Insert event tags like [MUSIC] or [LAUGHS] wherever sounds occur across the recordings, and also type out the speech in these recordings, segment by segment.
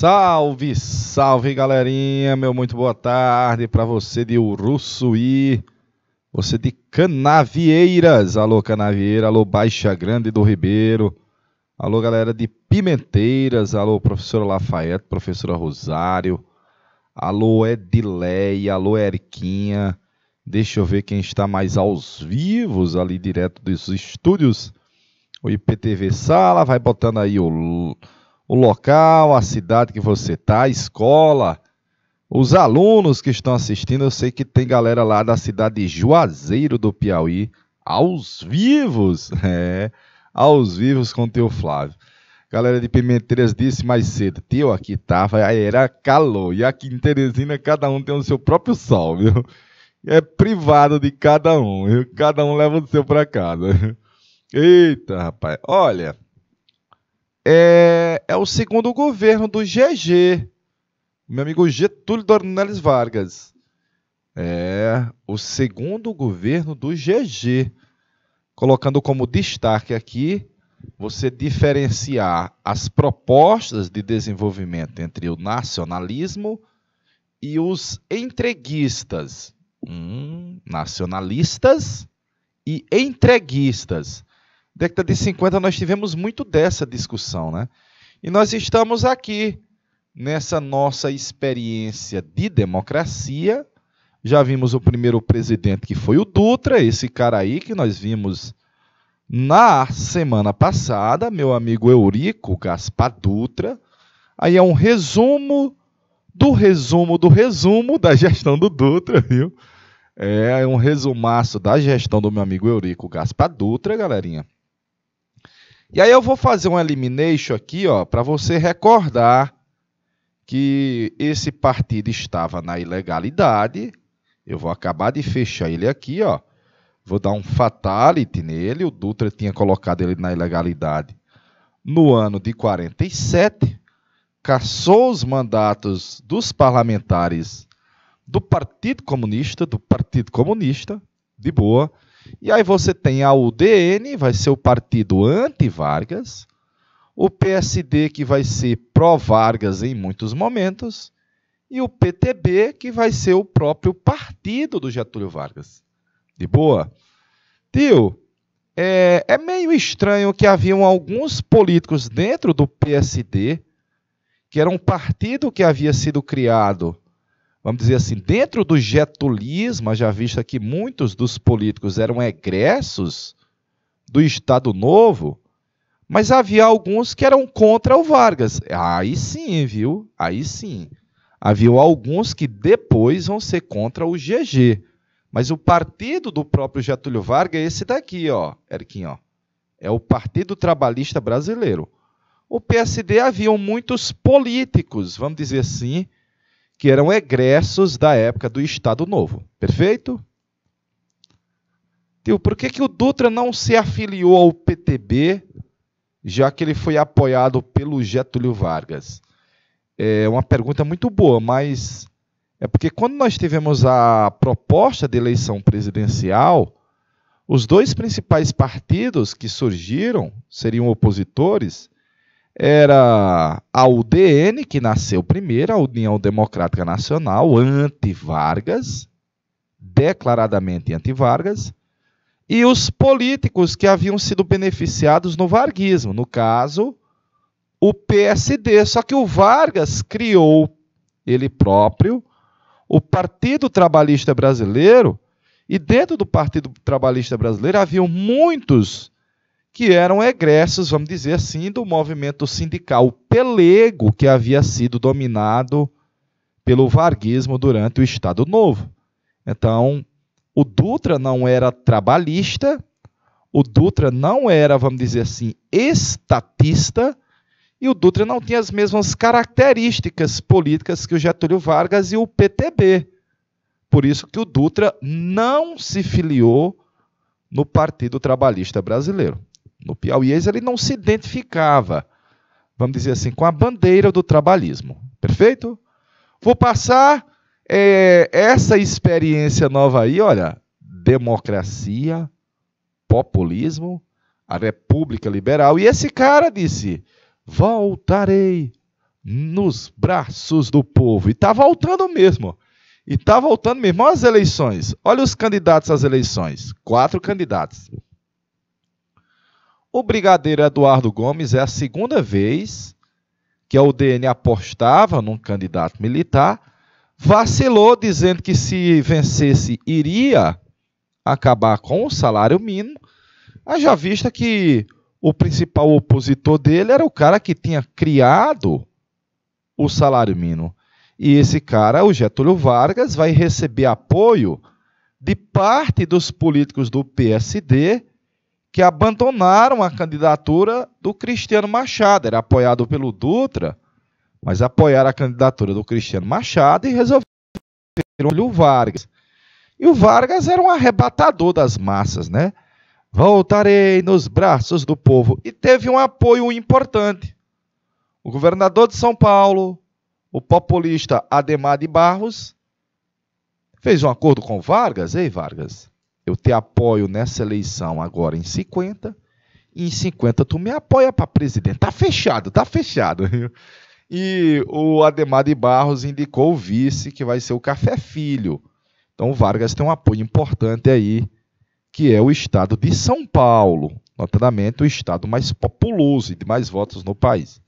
Salve, salve galerinha, meu muito boa tarde para você de Uruçuí, você de Canavieiras, alô Canavieira, alô Baixa Grande do Ribeiro, alô galera de Pimenteiras, alô professora Lafayette, professora Rosário, alô Edileia, alô Eriquinha, deixa eu ver quem está mais aos vivos ali direto dos estúdios, o IPTV Sala, vai botando aí o o local, a cidade que você está, a escola, os alunos que estão assistindo. Eu sei que tem galera lá da cidade de Juazeiro do Piauí, aos vivos, [LAUGHS] é, aos vivos com o teu Flávio. Galera de Pimenteiras disse mais cedo, tio, aqui tava, tá, era calor. E aqui em Teresina, cada um tem o seu próprio sol, viu? [LAUGHS] É privado de cada um, viu? Cada um leva o seu para casa. [LAUGHS] Eita, rapaz. Olha, é, é o segundo governo do GG, meu amigo Getúlio Dornelles Vargas. É o segundo governo do GG. Colocando como destaque aqui você diferenciar as propostas de desenvolvimento entre o nacionalismo e os entreguistas. Hum, nacionalistas e entreguistas década de 50 nós tivemos muito dessa discussão, né? E nós estamos aqui nessa nossa experiência de democracia. Já vimos o primeiro presidente que foi o Dutra, esse cara aí que nós vimos na semana passada, meu amigo Eurico Gaspar Dutra. Aí é um resumo do resumo do resumo da gestão do Dutra, viu? É um resumaço da gestão do meu amigo Eurico Gaspar Dutra, galerinha. E aí eu vou fazer um elimination aqui, ó, para você recordar que esse partido estava na ilegalidade. Eu vou acabar de fechar ele aqui, ó. Vou dar um fatality nele. O Dutra tinha colocado ele na ilegalidade no ano de 47, cassou os mandatos dos parlamentares do Partido Comunista, do Partido Comunista, de boa e aí você tem a UDN, vai ser o partido anti-Vargas, o PSD, que vai ser pró-Vargas em muitos momentos, e o PTB, que vai ser o próprio partido do Getúlio Vargas. De boa? Tio, é, é meio estranho que haviam alguns políticos dentro do PSD, que era um partido que havia sido criado vamos dizer assim, dentro do getulismo, já visto que muitos dos políticos eram egressos do Estado Novo, mas havia alguns que eram contra o Vargas. Aí sim, viu? Aí sim. Havia alguns que depois vão ser contra o GG. Mas o partido do próprio Getúlio Vargas é esse daqui, ó, Erquinho. ó. É o Partido Trabalhista Brasileiro. O PSD haviam muitos políticos, vamos dizer assim, que eram egressos da época do Estado Novo. Perfeito? Tio, por que, que o Dutra não se afiliou ao PTB, já que ele foi apoiado pelo Getúlio Vargas? É uma pergunta muito boa, mas é porque quando nós tivemos a proposta de eleição presidencial, os dois principais partidos que surgiram seriam opositores era a UDN, que nasceu primeiro, a União Democrática Nacional, anti-Vargas, declaradamente anti-Vargas, e os políticos que haviam sido beneficiados no varguismo, no caso, o PSD. Só que o Vargas criou ele próprio o Partido Trabalhista Brasileiro, e dentro do Partido Trabalhista Brasileiro haviam muitos que eram egressos, vamos dizer assim, do movimento sindical pelego que havia sido dominado pelo varguismo durante o Estado Novo. Então, o Dutra não era trabalhista, o Dutra não era, vamos dizer assim, estatista, e o Dutra não tinha as mesmas características políticas que o Getúlio Vargas e o PTB. Por isso que o Dutra não se filiou no Partido Trabalhista Brasileiro no Piauíês ele não se identificava, vamos dizer assim, com a bandeira do trabalhismo. Perfeito? Vou passar é, essa experiência nova aí, olha, democracia, populismo, a República Liberal. E esse cara disse: voltarei nos braços do povo. E está voltando mesmo. E está voltando mesmo. Olha as eleições. Olha os candidatos às eleições. Quatro candidatos. O brigadeiro Eduardo Gomes é a segunda vez que a UDN apostava num candidato militar, vacilou dizendo que se vencesse iria acabar com o salário mínimo, haja vista que o principal opositor dele era o cara que tinha criado o salário mínimo. E esse cara, o Getúlio Vargas, vai receber apoio de parte dos políticos do PSD que abandonaram a candidatura do Cristiano Machado. Era apoiado pelo Dutra, mas apoiaram a candidatura do Cristiano Machado e resolveram o Vargas. E o Vargas era um arrebatador das massas, né? Voltarei nos braços do povo. E teve um apoio importante. O governador de São Paulo, o populista Ademar de Barros, fez um acordo com Vargas. Ei, Vargas, eu te apoio nessa eleição agora em 50, e em 50 tu me apoia para presidente. Tá fechado, tá fechado. E o Ademar de Barros indicou o vice, que vai ser o Café Filho. Então o Vargas tem um apoio importante aí, que é o estado de São Paulo, notadamente o estado mais populoso e de mais votos no país.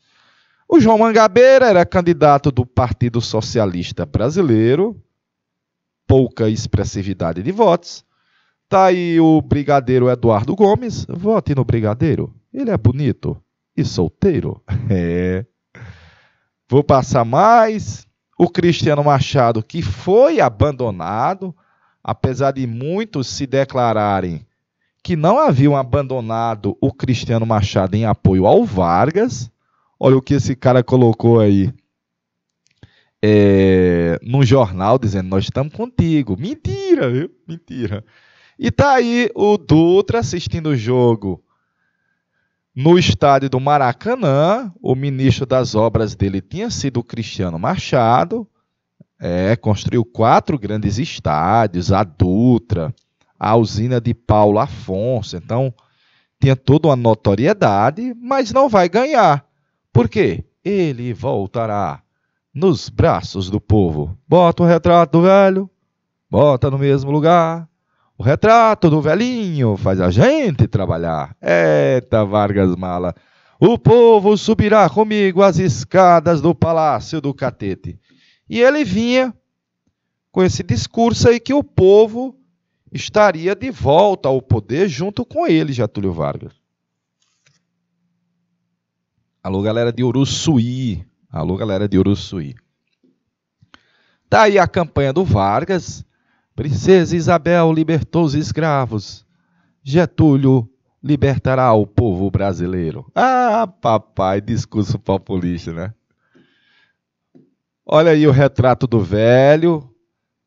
O João Mangabeira era candidato do Partido Socialista Brasileiro, pouca expressividade de votos. Tá aí o brigadeiro Eduardo Gomes. Vote no brigadeiro. Ele é bonito e solteiro. [LAUGHS] É. Vou passar mais. O Cristiano Machado, que foi abandonado, apesar de muitos se declararem que não haviam abandonado o Cristiano Machado em apoio ao Vargas. Olha o que esse cara colocou aí é, jornal dizendo: Nós estamos contigo. Mentira, viu? Mentira. E tá aí o Dutra assistindo o jogo no estádio do Maracanã. O ministro das obras dele tinha sido o Cristiano Machado. É, construiu quatro grandes estádios, a Dutra, a usina de Paulo Afonso. Então, tinha toda uma notoriedade, mas não vai ganhar. Por quê? Ele voltará nos braços do povo. Bota o retrato do velho, bota no mesmo lugar. O retrato do velhinho faz a gente trabalhar. Eita, Vargas Mala. O povo subirá comigo as escadas do palácio do Catete. E ele vinha com esse discurso aí que o povo estaria de volta ao poder junto com ele, Getúlio Vargas. Alô, galera de Uruçuí. Alô, galera de Uruçuí. Daí tá a campanha do Vargas Princesa Isabel libertou os escravos. Getúlio libertará o povo brasileiro. Ah, papai, discurso populista, né? Olha aí o retrato do velho.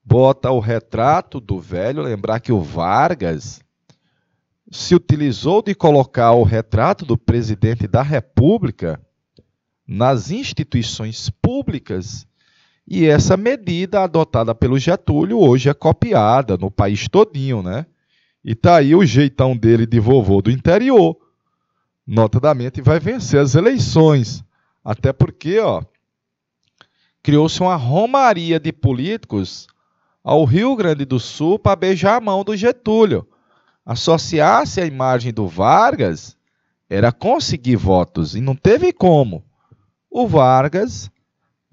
Bota o retrato do velho. Lembrar que o Vargas se utilizou de colocar o retrato do presidente da República nas instituições públicas e essa medida adotada pelo Getúlio hoje é copiada no país todinho, né? E tá aí o jeitão dele de vovô do interior. Notadamente vai vencer as eleições. Até porque, ó, criou-se uma romaria de políticos ao Rio Grande do Sul para beijar a mão do Getúlio. Associar-se à imagem do Vargas era conseguir votos e não teve como. O Vargas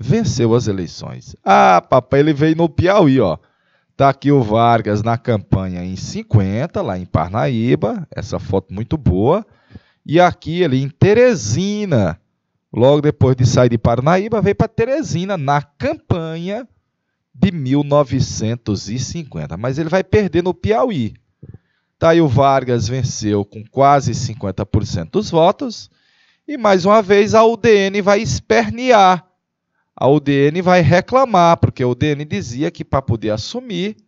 venceu as eleições. Ah, papai, ele veio no Piauí, ó. Tá aqui o Vargas na campanha em 50, lá em Parnaíba, essa foto muito boa. E aqui ele em Teresina, logo depois de sair de Parnaíba, veio para Teresina na campanha de 1950. Mas ele vai perder no Piauí. Tá aí o Vargas venceu com quase 50% dos votos. E mais uma vez a UDN vai espernear a UDN vai reclamar, porque a UDN dizia que para poder assumir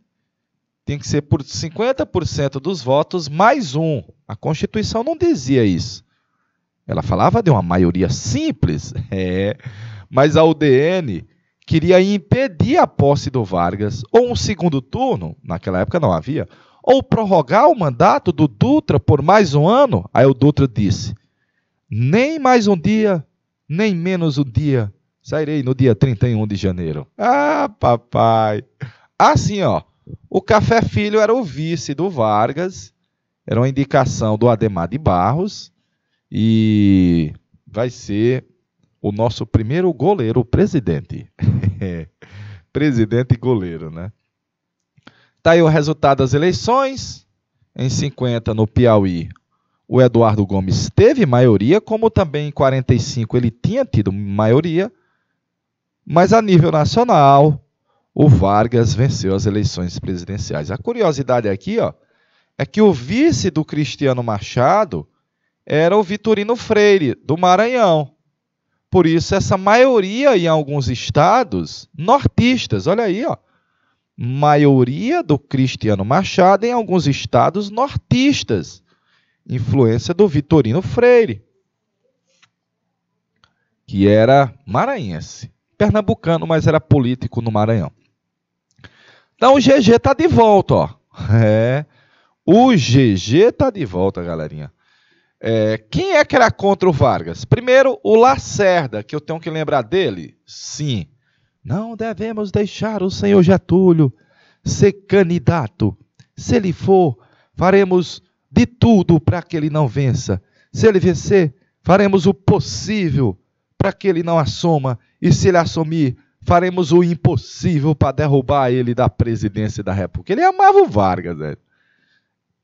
tem que ser por 50% dos votos mais um. A Constituição não dizia isso. Ela falava de uma maioria simples, [LAUGHS] é, mas a UDN queria impedir a posse do Vargas, ou um segundo turno, naquela época não havia, ou prorrogar o mandato do Dutra por mais um ano. Aí o Dutra disse: nem mais um dia, nem menos um dia, Sairei no dia 31 de janeiro. Ah, papai. Assim, ó. O Café Filho era o vice do Vargas. Era uma indicação do Ademar de Barros. E vai ser o nosso primeiro goleiro, o presidente. [LAUGHS] presidente e goleiro, né? Tá aí o resultado das eleições. Em 50, no Piauí, o Eduardo Gomes teve maioria, como também em 45 ele tinha tido maioria. Mas a nível nacional, o Vargas venceu as eleições presidenciais. A curiosidade aqui, ó, é que o vice do Cristiano Machado era o Vitorino Freire, do Maranhão. Por isso, essa maioria em alguns estados nortistas, olha aí, ó. Maioria do Cristiano Machado em alguns estados nortistas. Influência do Vitorino Freire, que era maranhense pernambucano, mas era político no Maranhão. Então o GG tá de volta, ó. [LAUGHS] É. O GG tá de volta, galerinha. É, quem é que era contra o Vargas? Primeiro, o Lacerda, que eu tenho que lembrar dele. Sim. Não devemos deixar o senhor Getúlio ser candidato. Se ele for, faremos de tudo para que ele não vença. Se ele vencer, faremos o possível para que ele não assoma. E se ele assumir, faremos o impossível para derrubar ele da presidência da República. Ele amava o Vargas, velho.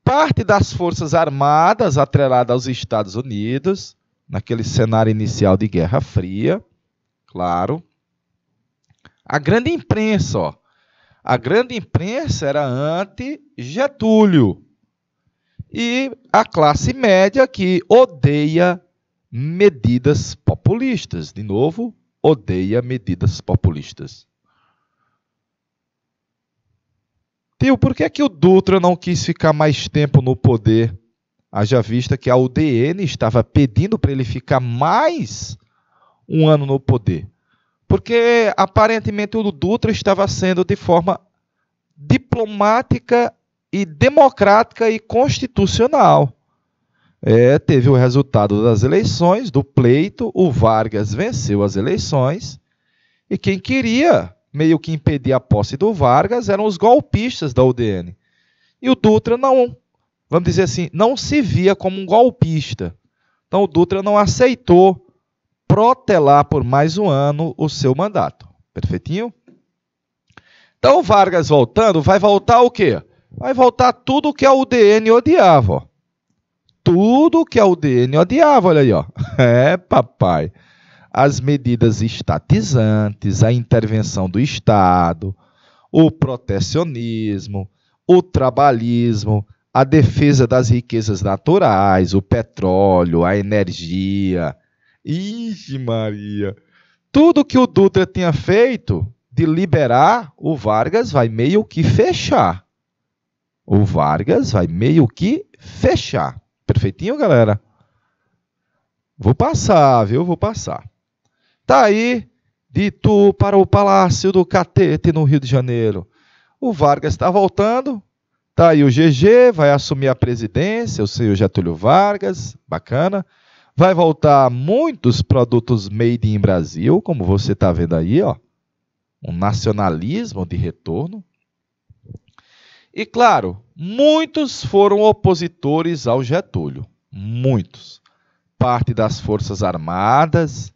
Parte das Forças Armadas, atrelada aos Estados Unidos, naquele cenário inicial de Guerra Fria, claro. A grande imprensa, ó. A grande imprensa era anti-Getúlio. E a classe média que odeia medidas populistas. De novo, odeia medidas populistas. Tio, por que, é que o Dutra não quis ficar mais tempo no poder? Haja vista que a UDN estava pedindo para ele ficar mais um ano no poder. Porque aparentemente o Dutra estava sendo de forma diplomática e democrática e constitucional é, teve o resultado das eleições, do pleito, o Vargas venceu as eleições, e quem queria meio que impedir a posse do Vargas eram os golpistas da UDN. E o Dutra não, vamos dizer assim, não se via como um golpista. Então o Dutra não aceitou protelar por mais um ano o seu mandato. Perfeitinho? Então o Vargas voltando, vai voltar o quê? Vai voltar tudo o que a UDN odiava tudo que a UDN odiava. Olha aí, ó. [LAUGHS] É, papai. As medidas estatizantes, a intervenção do Estado, o protecionismo, o trabalhismo, a defesa das riquezas naturais, o petróleo, a energia. Ixi, Maria! Tudo que o Dutra tinha feito de liberar, o Vargas vai meio que fechar. O Vargas vai meio que fechar. Perfeitinho, galera? Vou passar, viu? Vou passar. Tá aí, de para o Palácio do Catete, no Rio de Janeiro. O Vargas está voltando. Tá aí o GG, vai assumir a presidência, o senhor Getúlio Vargas, bacana. Vai voltar muitos produtos made in Brasil, como você está vendo aí, ó. Um nacionalismo de retorno. E claro, Muitos foram opositores ao Getúlio, muitos. Parte das Forças Armadas,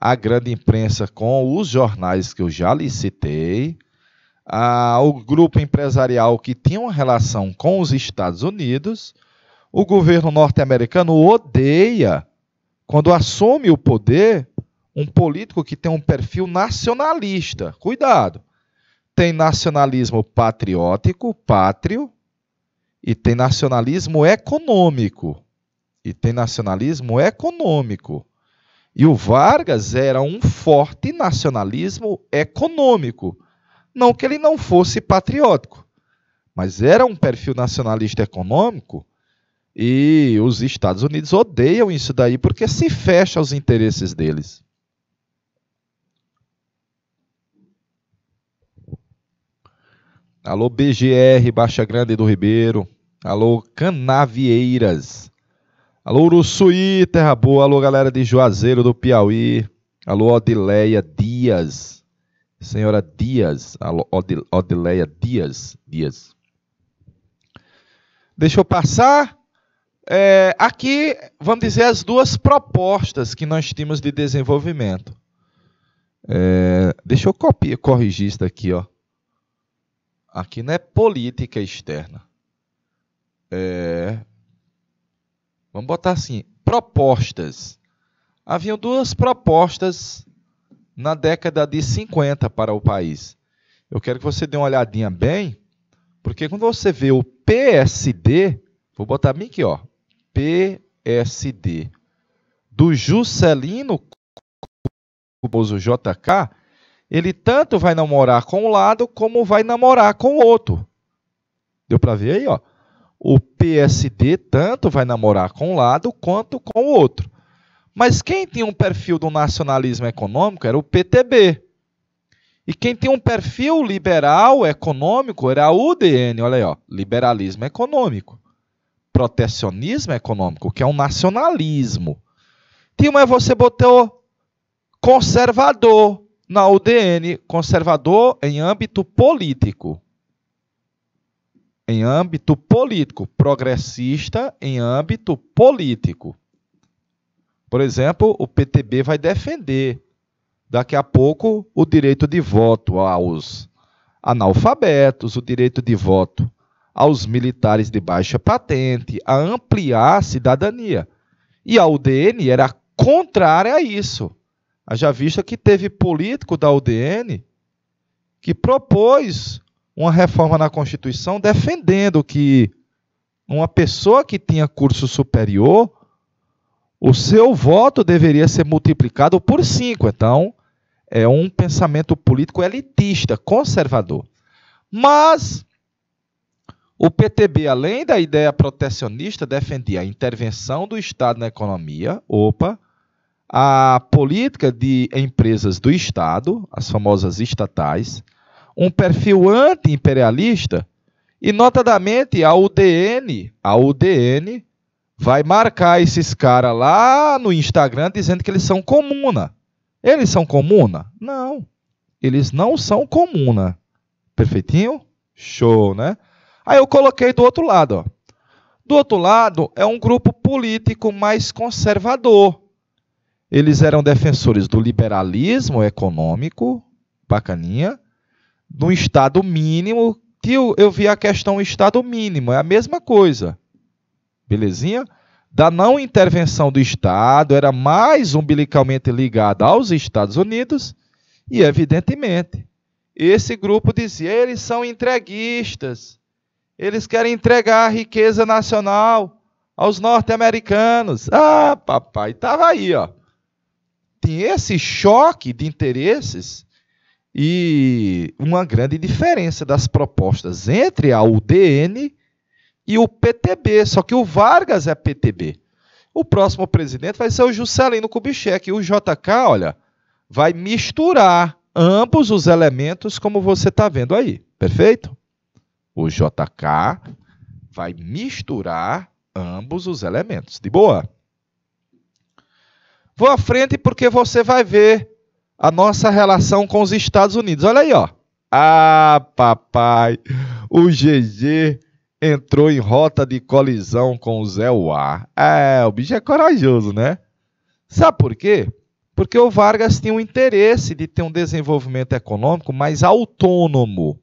a grande imprensa com os jornais que eu já lhe citei, a, o grupo empresarial que tinha uma relação com os Estados Unidos. O governo norte-americano odeia, quando assume o poder, um político que tem um perfil nacionalista. Cuidado! Tem nacionalismo patriótico, pátrio, e tem nacionalismo econômico. E tem nacionalismo econômico. E o Vargas era um forte nacionalismo econômico. Não que ele não fosse patriótico, mas era um perfil nacionalista econômico. E os Estados Unidos odeiam isso daí porque se fecha aos interesses deles. Alô, BGR Baixa Grande do Ribeiro. Alô, Canavieiras. Alô, Uruçuí, Terra Boa. Alô, galera de Juazeiro do Piauí. Alô, Odileia Dias. Senhora Dias. Alô, Odileia Dias. Dias. Deixa eu passar. É, aqui, vamos dizer, as duas propostas que nós tínhamos de desenvolvimento. É, deixa eu copiar, corrigir isso aqui, ó. Aqui não é política externa. É, vamos botar assim, propostas. Havia duas propostas na década de 50 para o país. Eu quero que você dê uma olhadinha bem, porque quando você vê o PSD, vou botar bem aqui, ó, PSD, do Juscelino Cuboso JK, ele tanto vai namorar com um lado como vai namorar com o outro. Deu para ver aí, ó. O PSD tanto vai namorar com um lado quanto com o outro. Mas quem tinha um perfil do nacionalismo econômico era o PTB. E quem tinha um perfil liberal econômico era o UDN, olha aí, ó, liberalismo econômico. Protecionismo econômico, que é um nacionalismo. Tinha mas você botou conservador, na UDN conservador em âmbito político. Em âmbito político, progressista em âmbito político. Por exemplo, o PTB vai defender daqui a pouco o direito de voto aos analfabetos, o direito de voto aos militares de baixa patente, a ampliar a cidadania. E a UDN era contrária a isso. Haja vista que teve político da UDN que propôs uma reforma na Constituição defendendo que uma pessoa que tinha curso superior, o seu voto deveria ser multiplicado por cinco. Então, é um pensamento político elitista, conservador. Mas o PTB, além da ideia protecionista, defendia a intervenção do Estado na economia, opa, a política de empresas do Estado, as famosas estatais, um perfil anti-imperialista e, notadamente, a UDN, a UDN vai marcar esses caras lá no Instagram dizendo que eles são comuna. Eles são comuna? Não. Eles não são comuna. Perfeitinho? Show, né? Aí eu coloquei do outro lado. Ó. Do outro lado é um grupo político mais conservador eles eram defensores do liberalismo econômico, bacaninha, do Estado mínimo, que eu, eu vi a questão Estado mínimo, é a mesma coisa. Belezinha? Da não intervenção do Estado, era mais umbilicalmente ligada aos Estados Unidos, e evidentemente, esse grupo dizia: eles são entreguistas, eles querem entregar a riqueza nacional aos norte-americanos. Ah, papai, estava aí, ó tem esse choque de interesses e uma grande diferença das propostas entre a UDN e o PTB. Só que o Vargas é PTB. O próximo presidente vai ser o Juscelino Kubitschek. E o JK, olha, vai misturar ambos os elementos, como você está vendo aí. Perfeito? O JK vai misturar ambos os elementos. De boa? Vou à frente porque você vai ver a nossa relação com os Estados Unidos. Olha aí, ó. Ah, papai, o GG entrou em rota de colisão com o Zé Uar. É, o bicho é corajoso, né? Sabe por quê? Porque o Vargas tinha o interesse de ter um desenvolvimento econômico mais autônomo,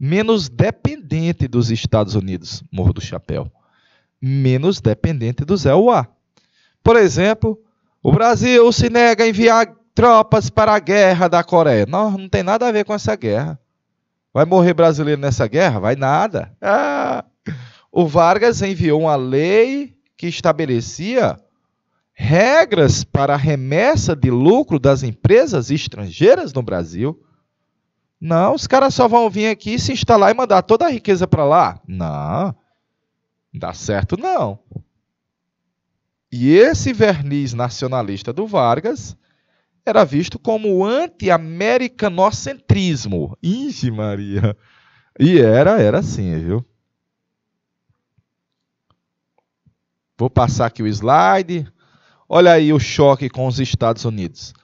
menos dependente dos Estados Unidos, Morro do Chapéu, menos dependente do Zé Uar. Por exemplo, o Brasil se nega a enviar tropas para a guerra da Coreia. Não, não tem nada a ver com essa guerra. Vai morrer brasileiro nessa guerra? Vai nada. Ah. O Vargas enviou uma lei que estabelecia regras para a remessa de lucro das empresas estrangeiras no Brasil. Não, os caras só vão vir aqui se instalar e mandar toda a riqueza para lá. Não. Não dá certo não. E esse verniz nacionalista do Vargas era visto como anti-americanocentrismo. Ixi, Maria! E era, era assim, viu? Vou passar aqui o slide. Olha aí o choque com os Estados Unidos.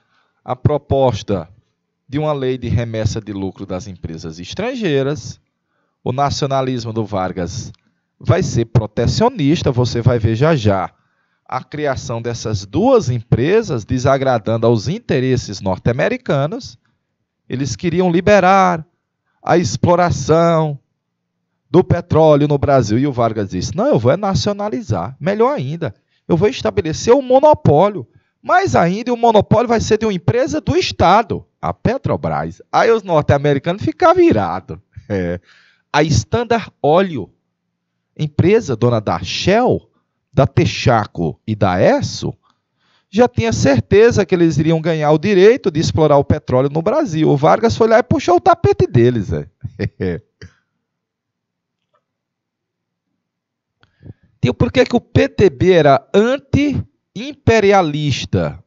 A proposta de uma lei de remessa de lucro das empresas estrangeiras. O nacionalismo do Vargas vai ser protecionista, você vai ver já já a criação dessas duas empresas, desagradando aos interesses norte-americanos, eles queriam liberar a exploração do petróleo no Brasil. E o Vargas disse: não, eu vou é nacionalizar. Melhor ainda, eu vou estabelecer um monopólio. Mais ainda, o monopólio vai ser de uma empresa do Estado, a Petrobras. Aí os norte-americanos ficavam virados. É. A Standard Oil, empresa dona da Shell, da Texaco e da ESSO, já tinha certeza que eles iriam ganhar o direito de explorar o petróleo no Brasil. O Vargas foi lá e puxou o tapete deles. É. E [LAUGHS] por que, que o PTB era anti-imperialista?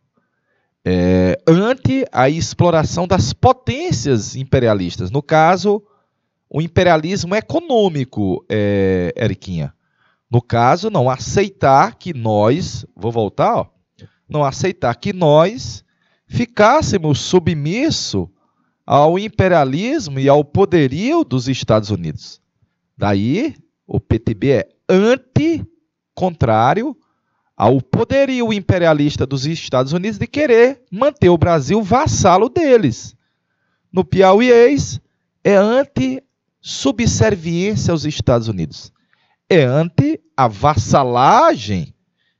É, anti a exploração das potências imperialistas. No caso, o imperialismo econômico, é, Eriquinha. No caso, não aceitar que nós, vou voltar, ó, não aceitar que nós ficássemos submissos ao imperialismo e ao poderio dos Estados Unidos. Daí, o PTB é anti-contrário ao poderio imperialista dos Estados Unidos de querer manter o Brasil vassalo deles. No Piauí, é anti-subserviência aos Estados Unidos é ante a vassalagem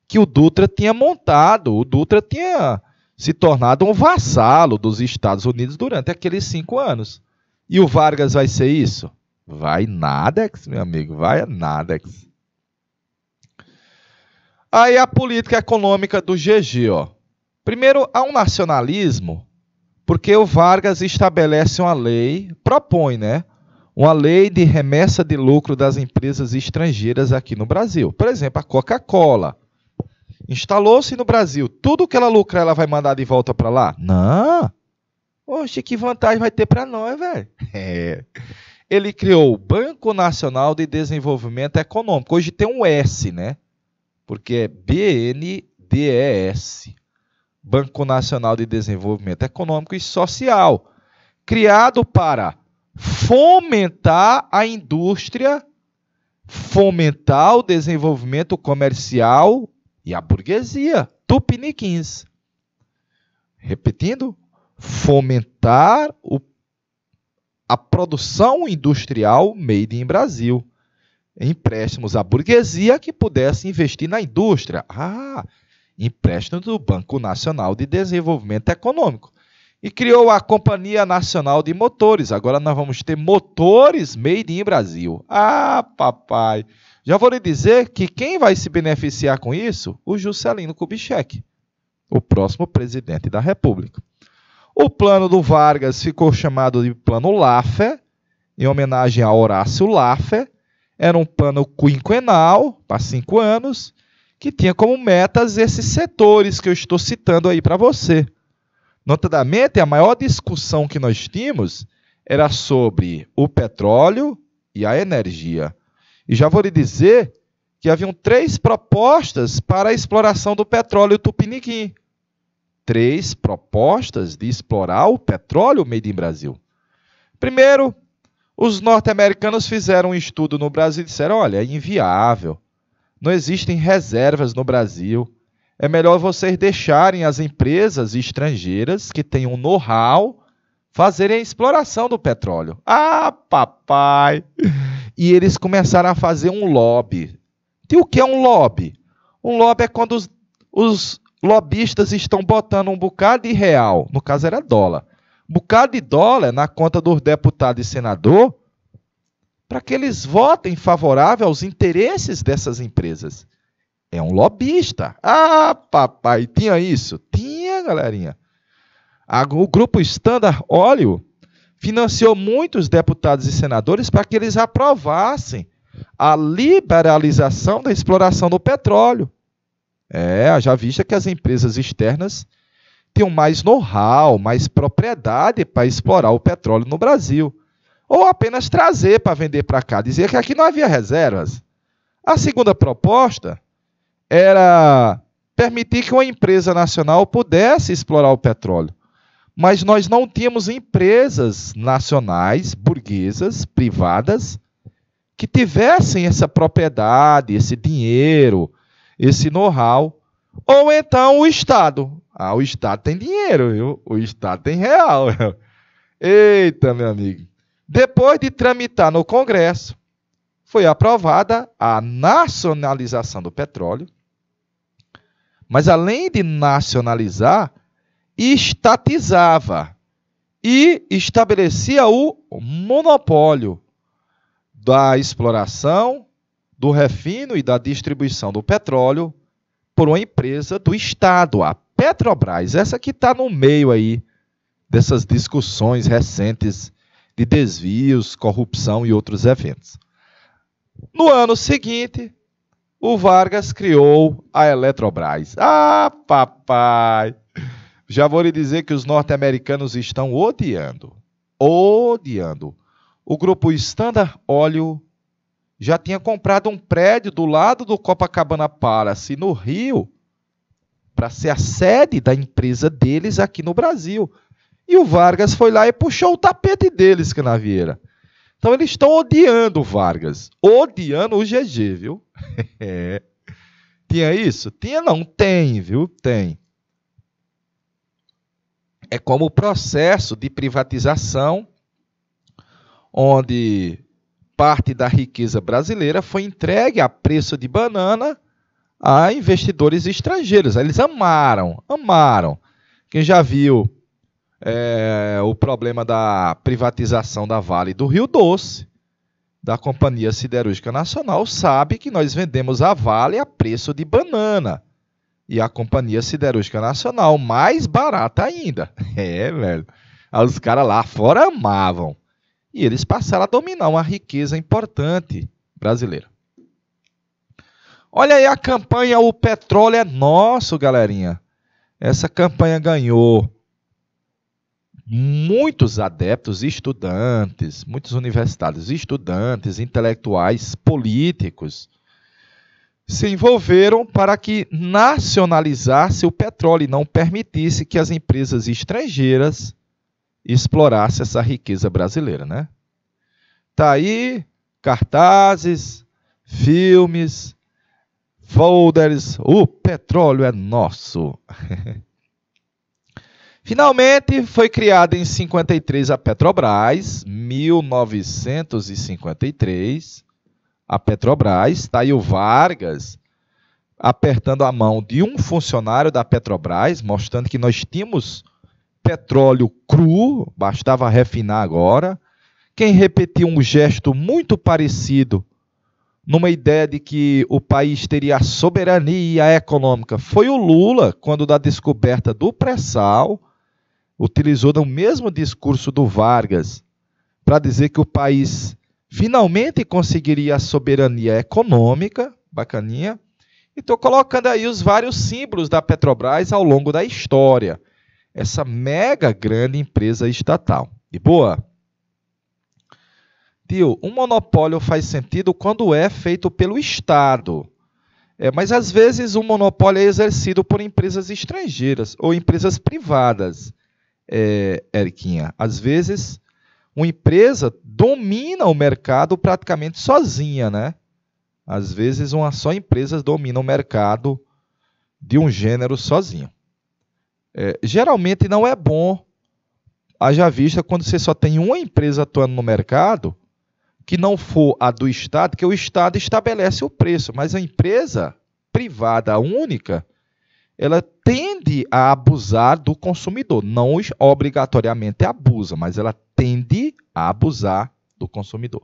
que o Dutra tinha montado. O Dutra tinha se tornado um vassalo dos Estados Unidos durante aqueles cinco anos. E o Vargas vai ser isso? Vai nada, meu amigo, vai nada. Aí a política econômica do GG, ó. Primeiro, há um nacionalismo, porque o Vargas estabelece uma lei, propõe, né? uma lei de remessa de lucro das empresas estrangeiras aqui no Brasil. Por exemplo, a Coca-Cola instalou-se no Brasil. Tudo que ela lucrar, ela vai mandar de volta para lá? Não. Oxe, que vantagem vai ter para nós, velho? [LAUGHS] É. Ele criou o Banco Nacional de Desenvolvimento Econômico. Hoje tem um S, né? Porque é BNDES. Banco Nacional de Desenvolvimento Econômico e Social, criado para fomentar a indústria, fomentar o desenvolvimento comercial e a burguesia. Tupiniquins. Repetindo, fomentar o, a produção industrial made in Brasil. Empréstimos à burguesia que pudesse investir na indústria. Ah, empréstimo do Banco Nacional de Desenvolvimento Econômico e criou a Companhia Nacional de Motores. Agora nós vamos ter motores made in Brasil. Ah, papai! Já vou lhe dizer que quem vai se beneficiar com isso? O Juscelino Kubitschek, o próximo presidente da República. O plano do Vargas ficou chamado de Plano Laffer, em homenagem a Horácio Laffer. Era um plano quinquenal, para cinco anos, que tinha como metas esses setores que eu estou citando aí para você Notadamente, a maior discussão que nós tínhamos era sobre o petróleo e a energia. E já vou lhe dizer que haviam três propostas para a exploração do petróleo tupiniquim. Três propostas de explorar o petróleo made in Brasil. Primeiro, os norte-americanos fizeram um estudo no Brasil e disseram: olha, é inviável, não existem reservas no Brasil é melhor vocês deixarem as empresas estrangeiras que têm um know-how fazerem a exploração do petróleo. Ah, papai! E eles começaram a fazer um lobby. E o que é um lobby? Um lobby é quando os, os lobistas estão botando um bocado de real, no caso era dólar, um bocado de dólar na conta dos deputados e senador para que eles votem favorável aos interesses dessas empresas. É um lobista. Ah, papai, tinha isso? Tinha, galerinha. O grupo Standard Oil financiou muitos deputados e senadores para que eles aprovassem a liberalização da exploração do petróleo. É, já vista que as empresas externas tinham mais know-how, mais propriedade para explorar o petróleo no Brasil. Ou apenas trazer para vender para cá, dizer que aqui não havia reservas. A segunda proposta era permitir que uma empresa nacional pudesse explorar o petróleo. Mas nós não tínhamos empresas nacionais, burguesas, privadas, que tivessem essa propriedade, esse dinheiro, esse know-how. Ou então o Estado. Ah, o Estado tem dinheiro, viu? O Estado tem real. [LAUGHS] Eita, meu amigo. Depois de tramitar no Congresso, foi aprovada a nacionalização do petróleo, mas além de nacionalizar, estatizava e estabelecia o monopólio da exploração, do refino e da distribuição do petróleo por uma empresa do Estado, a Petrobras. Essa que está no meio aí dessas discussões recentes de desvios, corrupção e outros eventos. No ano seguinte, o Vargas criou a Eletrobras. Ah, papai! Já vou lhe dizer que os norte-americanos estão odiando, odiando. O grupo Standard Oil já tinha comprado um prédio do lado do Copacabana Palace, no Rio, para ser a sede da empresa deles aqui no Brasil. E o Vargas foi lá e puxou o tapete deles, Canavieira. Então eles estão odiando o Vargas, odiando o GG, viu? [LAUGHS] É. Tinha isso? Tinha não, tem, viu? Tem. É como o processo de privatização, onde parte da riqueza brasileira foi entregue a preço de banana a investidores estrangeiros. Eles amaram, amaram. Quem já viu é, o problema da privatização da Vale do Rio Doce, da Companhia Siderúrgica Nacional sabe que nós vendemos a Vale a preço de banana. E a Companhia Siderúrgica Nacional, mais barata ainda. [LAUGHS] É, velho. Os caras lá fora amavam. E eles passaram a dominar uma riqueza importante brasileira. Olha aí a campanha O Petróleo é Nosso, galerinha. Essa campanha ganhou muitos adeptos, estudantes, muitos universitários, estudantes, intelectuais, políticos, se envolveram para que nacionalizasse o petróleo e não permitisse que as empresas estrangeiras explorassem essa riqueza brasileira, né? Tá aí cartazes, filmes, folders, o petróleo é nosso. [LAUGHS] Finalmente foi criada em 53 a Petrobras, 1953. A Petrobras, está aí o Vargas apertando a mão de um funcionário da Petrobras, mostrando que nós tínhamos petróleo cru, bastava refinar agora. Quem repetiu um gesto muito parecido numa ideia de que o país teria a soberania econômica foi o Lula, quando da descoberta do pré-sal, utilizou o mesmo discurso do Vargas para dizer que o país finalmente conseguiria a soberania econômica, bacaninha. E estou colocando aí os vários símbolos da Petrobras ao longo da história, essa mega grande empresa estatal. E boa? Tio, um monopólio faz sentido quando é feito pelo Estado. É, mas às vezes o monopólio é exercido por empresas estrangeiras ou empresas privadas é, Eriquinha? Às vezes, uma empresa domina o mercado praticamente sozinha, né? Às vezes, uma só empresa domina o mercado de um gênero sozinho. É, geralmente não é bom, haja vista quando você só tem uma empresa atuando no mercado, que não for a do Estado, que o Estado estabelece o preço, mas a empresa privada única, ela tende a abusar do consumidor. Não obrigatoriamente abusa, mas ela tende a abusar do consumidor.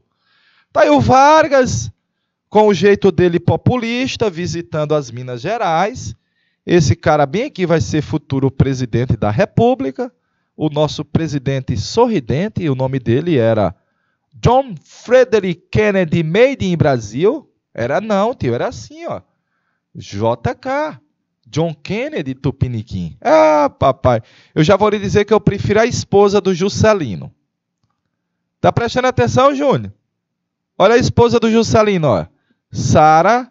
Tá aí o Vargas, com o jeito dele populista, visitando as Minas Gerais. Esse cara bem aqui vai ser futuro presidente da República. O nosso presidente sorridente, e o nome dele era John Frederick Kennedy Made in Brasil. Era não, tio, era assim, ó. JK. John Kennedy Tupiniquim. Ah, papai, eu já vou lhe dizer que eu prefiro a esposa do Juscelino. Tá prestando atenção, Júnior? Olha a esposa do Juscelino, ó. Sara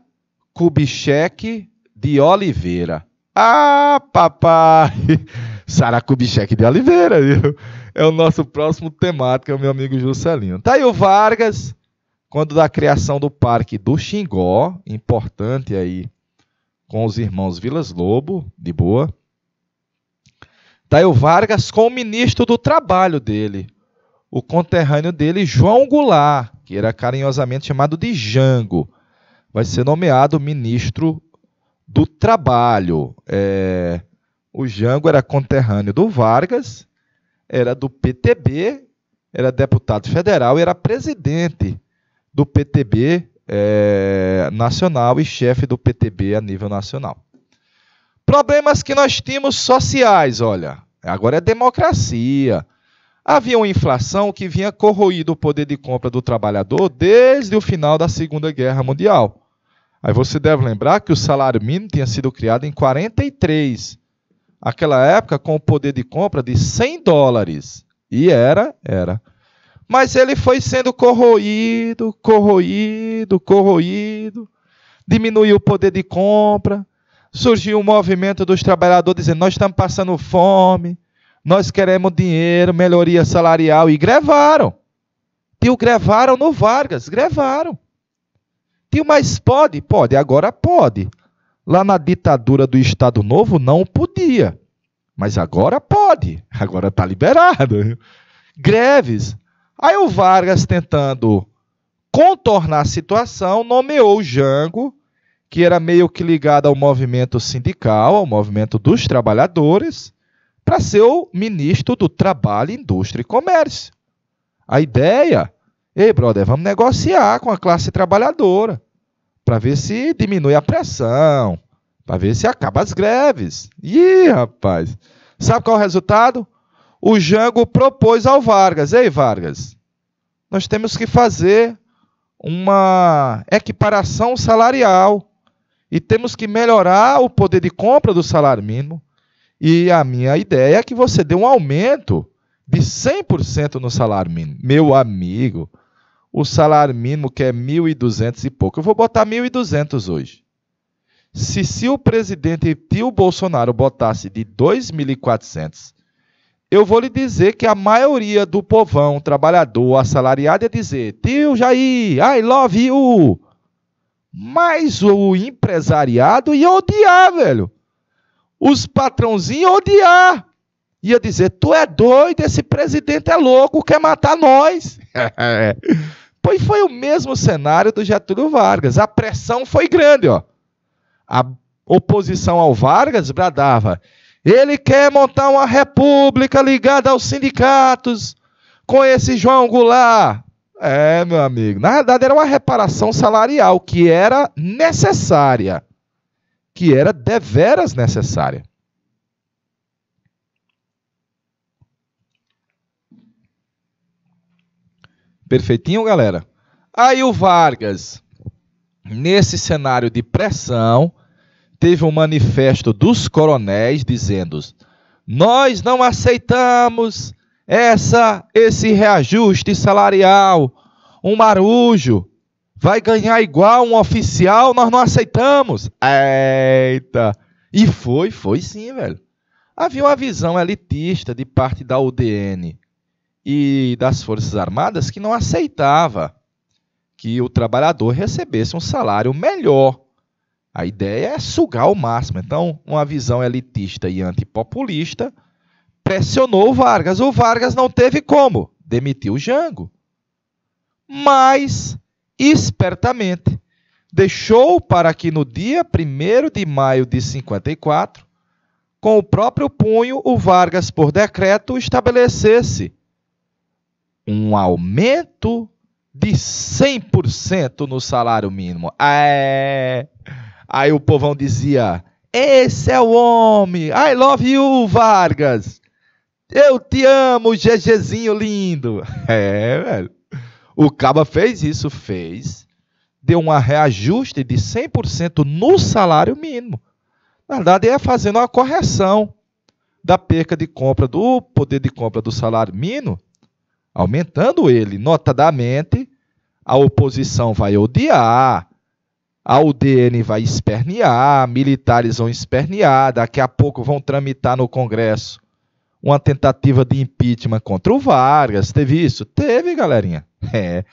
Kubitschek de Oliveira. Ah, papai! [LAUGHS] Sara Kubitschek de Oliveira, viu? É o nosso próximo temático, é o meu amigo Juscelino. Tá aí o Vargas, quando da criação do Parque do Xingó, importante aí com os irmãos Vilas Lobo, de boa. o Vargas com o ministro do trabalho dele, o conterrâneo dele, João Goulart, que era carinhosamente chamado de Jango, vai ser nomeado ministro do Trabalho. É, o Jango era conterrâneo do Vargas, era do PTB, era deputado federal e era presidente do PTB é, nacional e chefe do PTB a nível nacional. Problemas que nós tínhamos sociais, olha. Agora é democracia. Havia uma inflação que vinha corroído o poder de compra do trabalhador desde o final da Segunda Guerra Mundial. Aí você deve lembrar que o salário mínimo tinha sido criado em 43, aquela época com o poder de compra de 100 dólares. E era, era. Mas ele foi sendo corroído, corroído, corroído. Diminuiu o poder de compra. Surgiu o um movimento dos trabalhadores dizendo: nós estamos passando fome, nós queremos dinheiro, melhoria salarial. E grevaram. Tio, grevaram no Vargas, grevaram. Tio, mas pode? Pode, agora pode. Lá na ditadura do Estado Novo não podia. Mas agora pode. Agora está liberado. Greves Aí o Vargas, tentando contornar a situação, nomeou o Jango, que era meio que ligado ao movimento sindical, ao movimento dos trabalhadores, para ser o ministro do Trabalho, Indústria e Comércio. A ideia, ei, brother, vamos negociar com a classe trabalhadora para ver se diminui a pressão, para ver se acaba as greves. Ih, rapaz. Sabe qual é o resultado? o Jango propôs ao Vargas: Ei, Vargas, nós temos que fazer uma equiparação salarial e temos que melhorar o poder de compra do salário mínimo. E a minha ideia é que você dê um aumento de 100% no salário mínimo. Meu amigo, o salário mínimo que é 1.200 e pouco. Eu vou botar 1.200 hoje. Se, se o presidente o Bolsonaro botasse de 2.400 eu vou lhe dizer que a maioria do povão trabalhador assalariado ia é dizer: Tio Jair, I love you. Mas o empresariado ia odiar, velho. Os patrãozinhos odiar. Ia dizer: Tu é doido, esse presidente é louco, quer matar nós. [LAUGHS] pois foi o mesmo cenário do Getúlio Vargas. A pressão foi grande, ó. A oposição ao Vargas bradava: ele quer montar uma república ligada aos sindicatos com esse João Goulart. É, meu amigo. Na verdade, era uma reparação salarial que era necessária. Que era deveras necessária. Perfeitinho, galera? Aí o Vargas, nesse cenário de pressão, teve um manifesto dos coronéis dizendo: nós não aceitamos essa esse reajuste salarial, um marujo vai ganhar igual um oficial, nós não aceitamos. Eita! E foi, foi sim, velho. Havia uma visão elitista de parte da UDN e das Forças Armadas que não aceitava que o trabalhador recebesse um salário melhor a ideia é sugar o máximo. Então, uma visão elitista e antipopulista pressionou o Vargas. O Vargas não teve como, demitiu o Jango. Mas, espertamente, deixou para que no dia 1 de maio de 54, com o próprio punho, o Vargas, por decreto, estabelecesse um aumento de 100% no salário mínimo. É. Aí o povão dizia: Esse é o homem! I love you, Vargas! Eu te amo, GGzinho lindo! [LAUGHS] É, velho. O Caba fez isso, fez. Deu um reajuste de 100% no salário mínimo. Na verdade, é fazendo uma correção da perca de compra do poder de compra do salário mínimo, aumentando ele notadamente. A oposição vai odiar, a UDN vai espernear, militares vão espernear, daqui a pouco vão tramitar no Congresso uma tentativa de impeachment contra o Vargas. Teve isso? Teve, galerinha. [LAUGHS] É.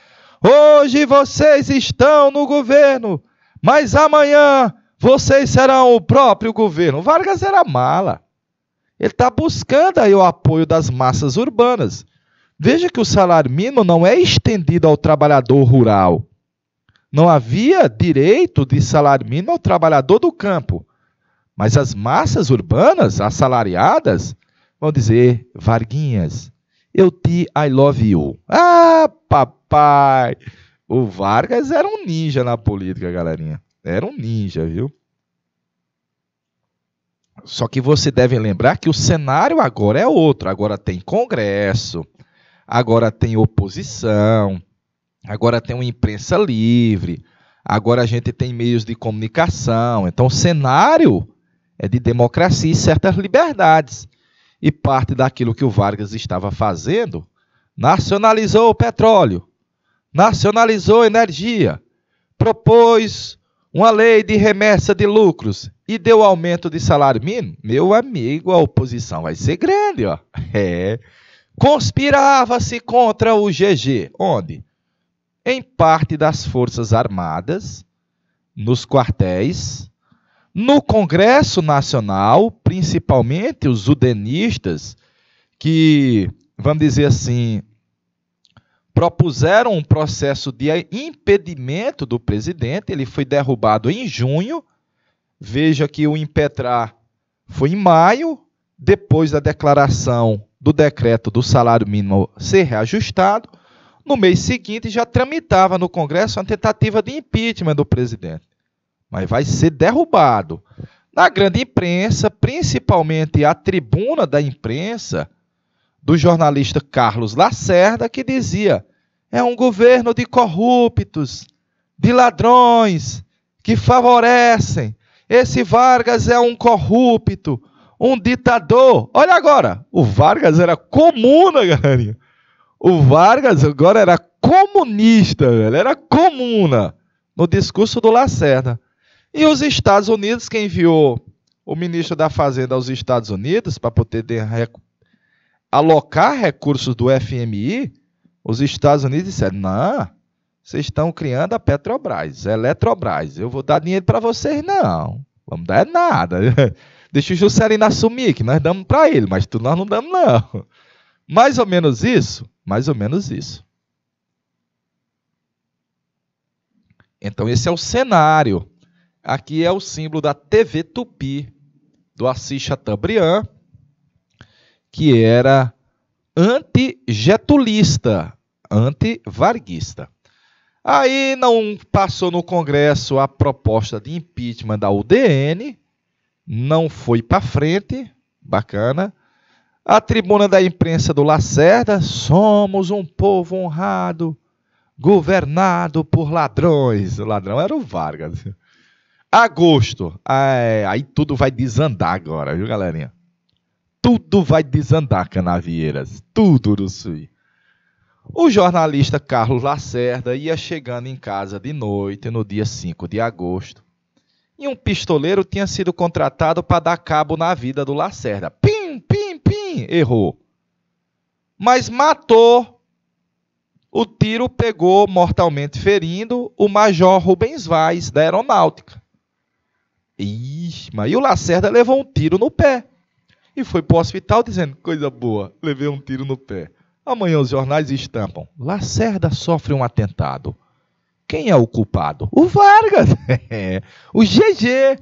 Hoje vocês estão no governo, mas amanhã vocês serão o próprio governo. O Vargas era mala. Ele está buscando aí o apoio das massas urbanas. Veja que o salário mínimo não é estendido ao trabalhador rural não havia direito de salário mínimo ao trabalhador do campo. Mas as massas urbanas, assalariadas, vão dizer: Varguinhas, eu te I love you. Ah, papai! O Vargas era um ninja na política, galerinha. Era um ninja, viu? Só que você deve lembrar que o cenário agora é outro. Agora tem Congresso, agora tem oposição, agora tem uma imprensa livre, agora a gente tem meios de comunicação. Então, o cenário é de democracia e certas liberdades. E parte daquilo que o Vargas estava fazendo, nacionalizou o petróleo, nacionalizou a energia, propôs uma lei de remessa de lucros e deu aumento de salário mínimo. Meu amigo, a oposição vai ser grande, ó. É. Conspirava-se contra o GG. Onde? em parte das Forças Armadas, nos quartéis, no Congresso Nacional, principalmente os udenistas, que, vamos dizer assim, propuseram um processo de impedimento do presidente, ele foi derrubado em junho. Veja que o impetrar foi em maio, depois da declaração do decreto do salário mínimo ser reajustado. No mês seguinte, já tramitava no Congresso uma tentativa de impeachment do presidente, mas vai ser derrubado. Na grande imprensa, principalmente a tribuna da imprensa, do jornalista Carlos Lacerda, que dizia: é um governo de corruptos, de ladrões, que favorecem. Esse Vargas é um corrupto, um ditador. Olha agora, o Vargas era comuna, galerinha. O Vargas agora era comunista, velho, era comuna no discurso do Lacerda. E os Estados Unidos, quem enviou o ministro da Fazenda aos Estados Unidos para poder alocar recursos do FMI, os Estados Unidos disseram: não, vocês estão criando a Petrobras, a Eletrobras, eu vou dar dinheiro para vocês, não, vamos dar nada. [LAUGHS] Deixa o Juscelino assumir, que nós damos para ele, mas tu nós não damos, não. Mais ou menos isso? Mais ou menos isso. Então, esse é o cenário. Aqui é o símbolo da TV Tupi, do Assis Chateaubriand, que era anti-getulista, anti-varguista. Aí não passou no Congresso a proposta de impeachment da UDN, não foi para frente, bacana. A tribuna da imprensa do Lacerda, somos um povo honrado, governado por ladrões. O ladrão era o Vargas. Agosto, é, aí tudo vai desandar agora, viu, galerinha? Tudo vai desandar, Canavieiras. Tudo, sui. O jornalista Carlos Lacerda ia chegando em casa de noite, no dia 5 de agosto, e um pistoleiro tinha sido contratado para dar cabo na vida do Lacerda. Pim! pim, pim, pim. Errou. Mas matou. O tiro pegou mortalmente ferindo o major Rubens Vaz, da aeronáutica. Ixi, mas e o Lacerda levou um tiro no pé. E foi para o hospital dizendo: coisa boa, levei um tiro no pé. Amanhã os jornais estampam: Lacerda sofre um atentado. Quem é o culpado? O Vargas! [LAUGHS] o GG!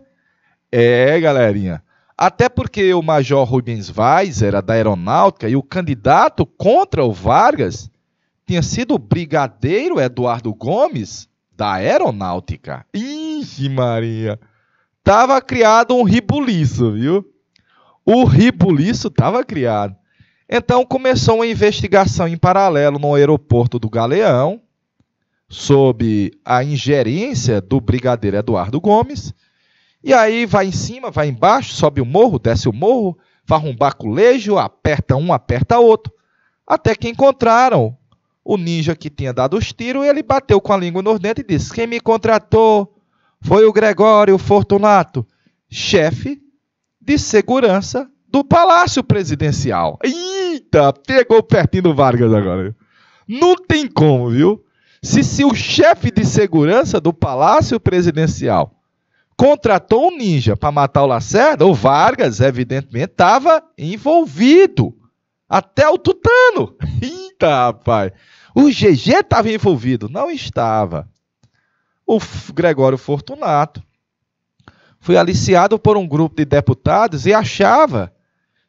É, galerinha. Até porque o Major Rubens Vaz era da Aeronáutica e o candidato contra o Vargas tinha sido o Brigadeiro Eduardo Gomes da Aeronáutica. Ixi, Maria! Tava criado um ribuliço, viu? O ribuliço tava criado. Então começou uma investigação em paralelo no aeroporto do Galeão, sob a ingerência do brigadeiro Eduardo Gomes, e aí vai em cima, vai embaixo, sobe o morro, desce o morro, varrumbar culejo, aperta um, aperta outro. Até que encontraram o ninja que tinha dado os tiros e ele bateu com a língua no dentes e disse: Quem me contratou foi o Gregório Fortunato, chefe de segurança do Palácio Presidencial. Eita, pegou pertinho do Vargas agora. Não tem como, viu? Se, se o chefe de segurança do Palácio Presidencial contratou um ninja para matar o Lacerda, o Vargas, evidentemente, estava envolvido. Até o Tutano. [LAUGHS] Eita, rapaz. O GG estava envolvido. Não estava. O Gregório Fortunato foi aliciado por um grupo de deputados e achava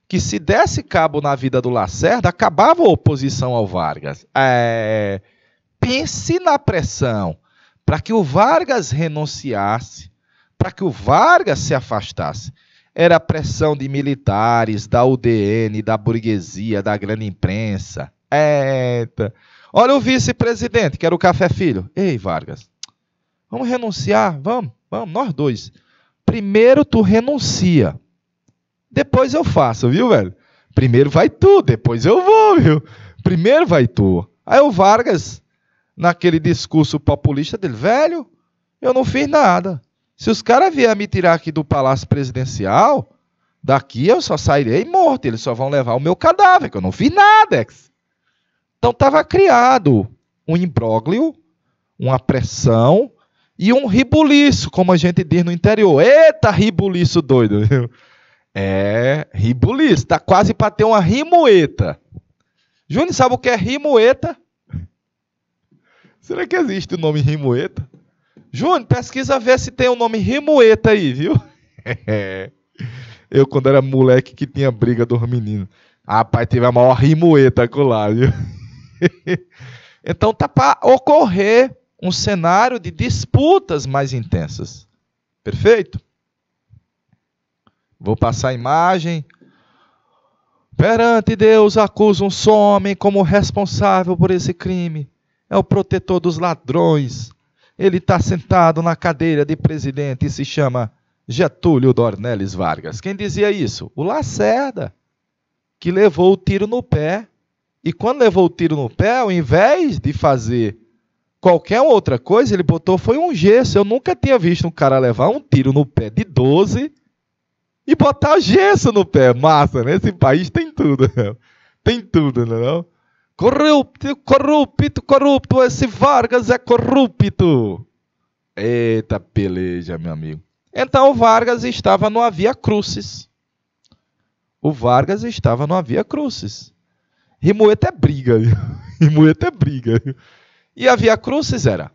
que se desse cabo na vida do Lacerda, acabava a oposição ao Vargas. É, pense na pressão para que o Vargas renunciasse para que o Vargas se afastasse. Era a pressão de militares, da UDN, da burguesia, da grande imprensa. Eita. Olha o vice-presidente, que era o Café Filho. Ei, Vargas, vamos renunciar? Vamos, vamos, nós dois. Primeiro tu renuncia. Depois eu faço, viu, velho? Primeiro vai tu, depois eu vou, viu? Primeiro vai tu. Aí o Vargas, naquele discurso populista dele, velho, eu não fiz nada. Se os caras vierem me tirar aqui do palácio presidencial, daqui eu só sairei morto. Eles só vão levar o meu cadáver, que eu não fiz nada. Ex. Então estava criado um imbróglio, uma pressão e um ribuliço, como a gente diz no interior. Eita, ribuliço doido. É, ribuliço. Está quase para ter uma rimoeta. Júnior, sabe o que é rimoeta? [LAUGHS] Será que existe o nome rimoeta? Júnior, pesquisa ver se tem o um nome Remoeta aí, viu? [LAUGHS] Eu, quando era moleque, que tinha briga dos meninos. Rapaz, teve a maior Rimoeta com lá, viu? [LAUGHS] então tá para ocorrer um cenário de disputas mais intensas. Perfeito? Vou passar a imagem. Perante Deus, acusa um homem como responsável por esse crime. É o protetor dos ladrões, ele está sentado na cadeira de presidente e se chama Getúlio Dornelles Vargas. Quem dizia isso? O Lacerda, que levou o tiro no pé. E quando levou o tiro no pé, ao invés de fazer qualquer outra coisa, ele botou foi um gesso. Eu nunca tinha visto um cara levar um tiro no pé de 12 e botar gesso no pé. Massa, né? Esse país tem tudo. [LAUGHS] Né? Tem tudo, né, não é? Não? Corrupto, corrupto, corrupto. Esse Vargas é corrupto. Eita peleja, meu amigo. Então o Vargas estava no Havia Crucis. O Vargas estava no Havia Crucis. Rimueta é briga. [LAUGHS] Rimueta é briga. E a Via Crucis era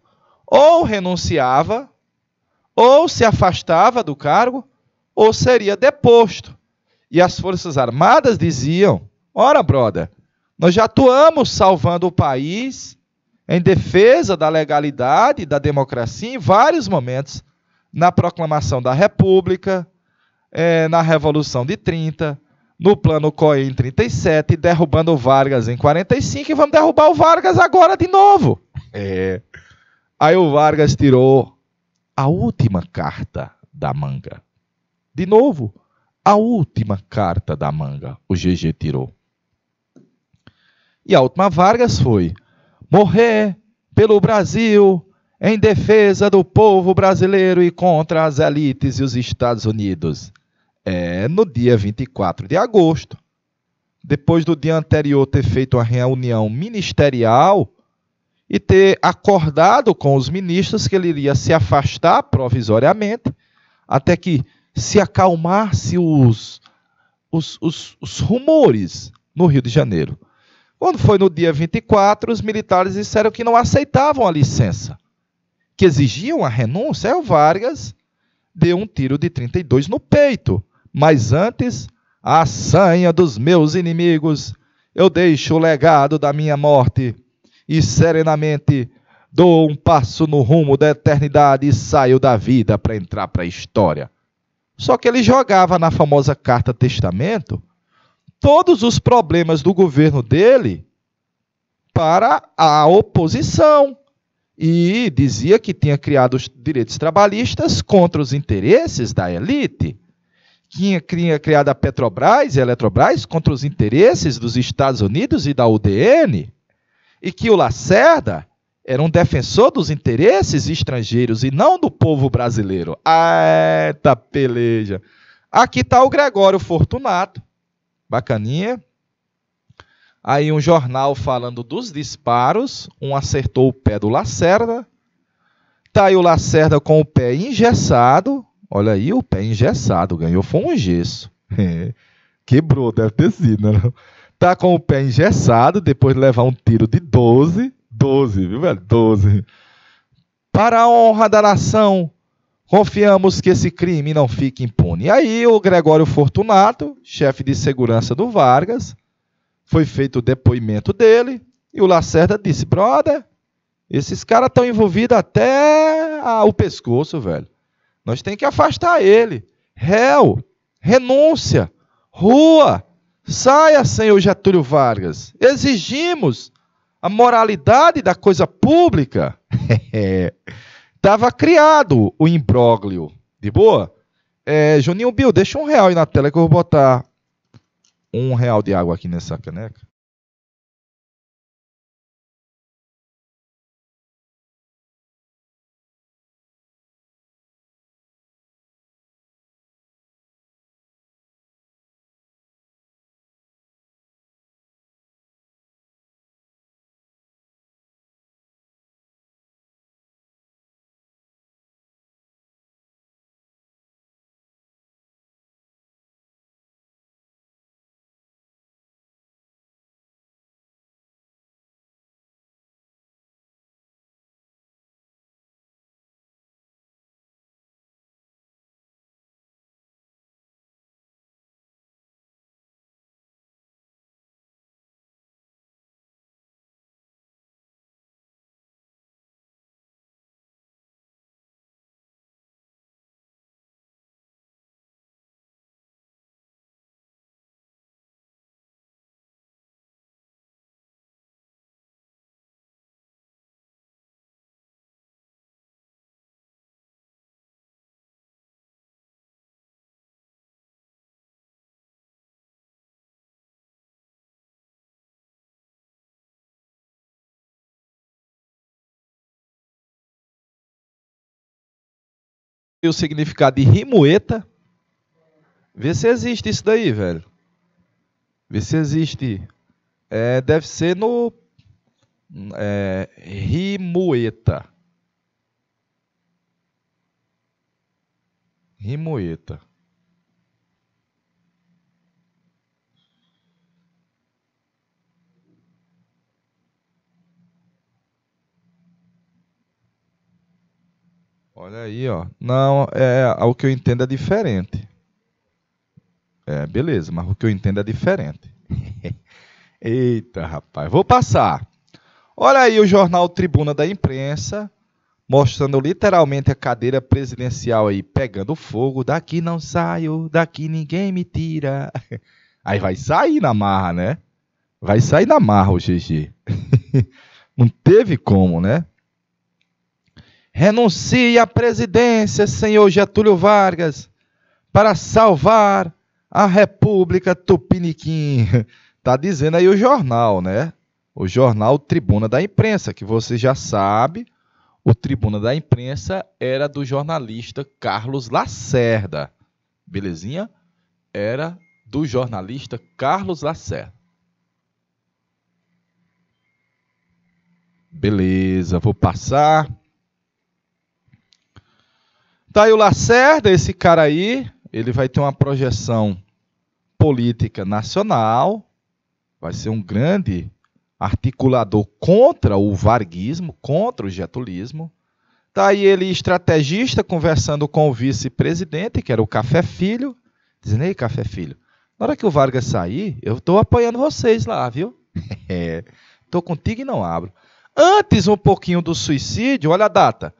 ou renunciava, ou se afastava do cargo, ou seria deposto. E as Forças Armadas diziam: Ora, brother, nós já atuamos salvando o país em defesa da legalidade e da democracia em vários momentos na proclamação da República, é, na Revolução de 30, no Plano COE em 37, derrubando o Vargas em 45 e vamos derrubar o Vargas agora de novo. É. Aí o Vargas tirou a última carta da manga. De novo, a última carta da manga o GG tirou. E a última Vargas foi morrer pelo Brasil em defesa do povo brasileiro e contra as elites e os Estados Unidos. É no dia 24 de agosto. Depois do dia anterior ter feito a reunião ministerial e ter acordado com os ministros que ele iria se afastar provisoriamente até que se acalmasse os, os, os, os rumores no Rio de Janeiro. Quando foi no dia 24, os militares disseram que não aceitavam a licença, que exigiam a renúncia. É o Vargas deu um tiro de 32 no peito, mas antes, a sanha dos meus inimigos, eu deixo o legado da minha morte e serenamente dou um passo no rumo da eternidade e saio da vida para entrar para a história. Só que ele jogava na famosa carta testamento todos os problemas do governo dele para a oposição. E dizia que tinha criado os direitos trabalhistas contra os interesses da elite. Tinha, tinha criado a Petrobras e a Eletrobras contra os interesses dos Estados Unidos e da UDN. E que o Lacerda era um defensor dos interesses estrangeiros e não do povo brasileiro. Eita peleja! Aqui está o Gregório Fortunato, Bacaninha. Aí um jornal falando dos disparos. Um acertou o pé do Lacerda. Tá aí o Lacerda com o pé engessado. Olha aí o pé engessado. Ganhou foi um gesso. [LAUGHS] Quebrou, deve ter sido, né? Tá com o pé engessado, depois de levar um tiro de 12. 12, viu, velho? 12. Para a honra da nação, confiamos que esse crime não fique impune e aí o Gregório Fortunato, chefe de segurança do Vargas, foi feito o depoimento dele e o Lacerda disse: "Brother, esses caras estão envolvidos até a, o pescoço, velho. Nós tem que afastar ele. Réu, renúncia, rua, saia, senhor Getúlio Vargas. Exigimos a moralidade da coisa pública. Estava [LAUGHS] criado o imbróglio. De boa? É, Juninho Bill, deixa um real aí na tela que eu vou botar um real de água aqui nessa caneca. o significado de Rimueta. Vê se existe isso daí, velho. Vê se existe. É, deve ser no. É, Rimueta. Rimueta. Olha aí, ó. Não, é, é, o que eu entendo é diferente. É, beleza, mas o que eu entendo é diferente. [LAUGHS] Eita, rapaz. Vou passar. Olha aí o jornal Tribuna da Imprensa, mostrando literalmente a cadeira presidencial aí pegando fogo. Daqui não saio, daqui ninguém me tira. [LAUGHS] Aí vai sair na marra, né? Vai sair na marra o GG. [LAUGHS] não teve como, né? renuncie à presidência, senhor Getúlio Vargas, para salvar a República Tupiniquim. [LAUGHS] Tá dizendo aí o jornal, né? O jornal Tribuna da Imprensa, que você já sabe, o Tribuna da Imprensa era do jornalista Carlos Lacerda. Belezinha? Era do jornalista Carlos Lacerda. Beleza, vou passar. Tá aí o Lacerda, esse cara aí, ele vai ter uma projeção política nacional, vai ser um grande articulador contra o varguismo, contra o getulismo. Tá aí ele estrategista conversando com o vice-presidente, que era o Café Filho, dizendo: "Ei, Café Filho, na hora que o Vargas sair, eu estou apoiando vocês lá, viu? Estou [LAUGHS] é, contigo e não abro." Antes um pouquinho do suicídio, olha a data,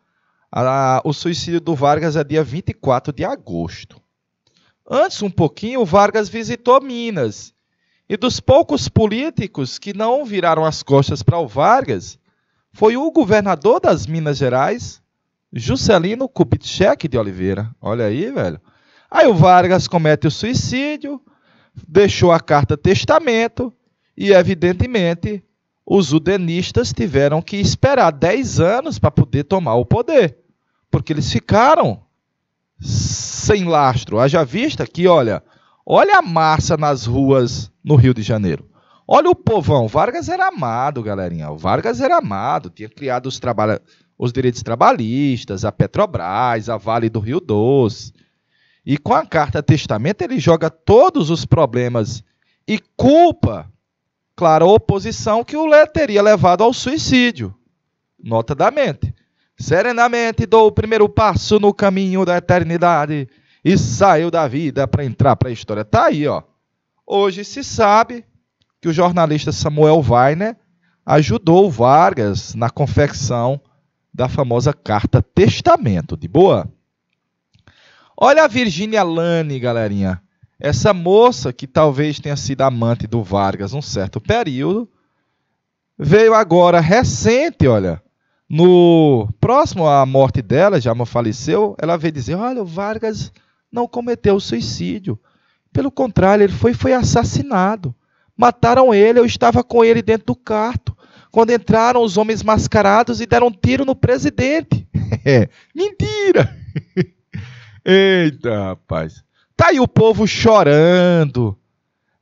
a, o suicídio do Vargas é dia 24 de agosto. Antes, um pouquinho, o Vargas visitou Minas. E dos poucos políticos que não viraram as costas para o Vargas, foi o governador das Minas Gerais, Juscelino Kubitschek de Oliveira. Olha aí, velho. Aí o Vargas comete o suicídio, deixou a carta testamento e, evidentemente, os udenistas tiveram que esperar 10 anos para poder tomar o poder, porque eles ficaram sem lastro. Haja vista que, olha, olha a massa nas ruas no Rio de Janeiro. Olha o povão. Vargas era amado, galerinha. O Vargas era amado. Tinha criado os, traba... os direitos trabalhistas, a Petrobras, a Vale do Rio Doce. E com a carta testamento, ele joga todos os problemas e culpa clara oposição que o Lé teria levado ao suicídio. Nota da mente. Serenamente dou o primeiro passo no caminho da eternidade e saiu da vida para entrar para a história. Tá aí, ó. Hoje se sabe que o jornalista Samuel Weiner ajudou Vargas na confecção da famosa carta Testamento, de boa? Olha a Virginia Lane, galerinha. Essa moça, que talvez tenha sido amante do Vargas um certo período, veio agora recente, olha, no próximo à morte dela, já faleceu, ela veio dizer: "Olha, o Vargas não cometeu suicídio. Pelo contrário, ele foi foi assassinado. Mataram ele, eu estava com ele dentro do carto, quando entraram os homens mascarados e deram um tiro no presidente." [LAUGHS] É, mentira! [LAUGHS] Eita, rapaz aí o povo chorando,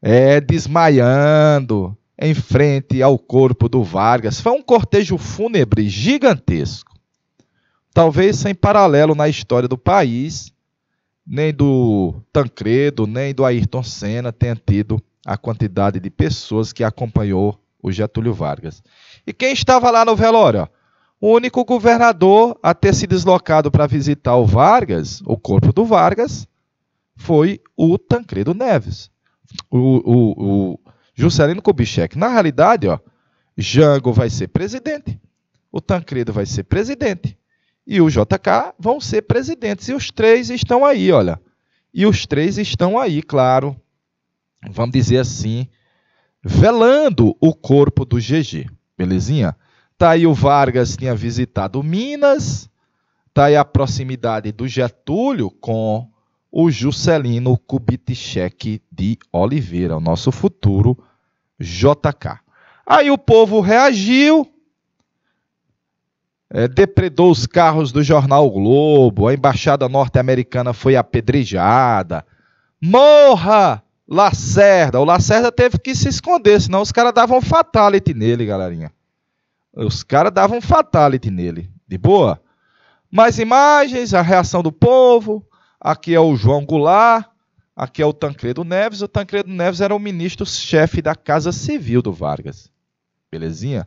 é, desmaiando em frente ao corpo do Vargas. Foi um cortejo fúnebre gigantesco. Talvez sem paralelo na história do país, nem do Tancredo, nem do Ayrton Senna tenha tido a quantidade de pessoas que acompanhou o Getúlio Vargas. E quem estava lá no velório? O único governador a ter se deslocado para visitar o Vargas, o corpo do Vargas, foi o Tancredo Neves. O, o, o Juscelino Kubitschek. Na realidade, ó, Jango vai ser presidente, o Tancredo vai ser presidente e o JK vão ser presidentes. E os três estão aí, olha. E os três estão aí, claro, vamos dizer assim, velando o corpo do GG, belezinha? Tá aí o Vargas tinha visitado Minas, tá aí a proximidade do Getúlio com o Juscelino Kubitschek de Oliveira, o nosso futuro JK. Aí o povo reagiu, é, depredou os carros do jornal o Globo, a embaixada norte-americana foi apedrejada. Morra Lacerda! O Lacerda teve que se esconder, senão os caras davam fatality nele, galerinha. Os caras davam fatality nele, de boa. Mais imagens, a reação do povo aqui é o João Goulart, aqui é o Tancredo Neves. O Tancredo Neves era o ministro-chefe da Casa Civil do Vargas. Belezinha?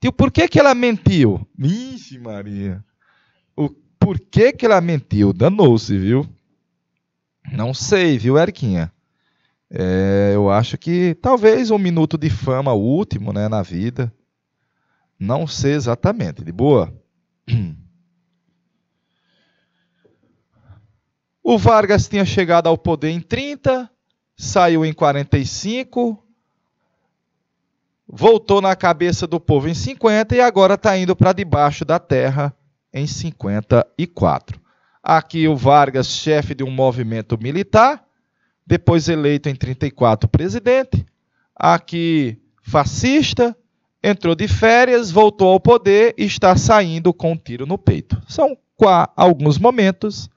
Tio, por que, que ela mentiu? Ixi, Maria. O, por que, que ela mentiu? Danou-se, viu? Não sei, viu, Erquinha? É, eu acho que talvez um minuto de fama último né, na vida. Não sei exatamente. De boa? [CLEARS THROAT] O Vargas tinha chegado ao poder em 30, saiu em 45, voltou na cabeça do povo em 50 e agora está indo para debaixo da terra em 54. Aqui o Vargas, chefe de um movimento militar, depois eleito em 34 presidente, aqui fascista, entrou de férias, voltou ao poder e está saindo com um tiro no peito. São alguns momentos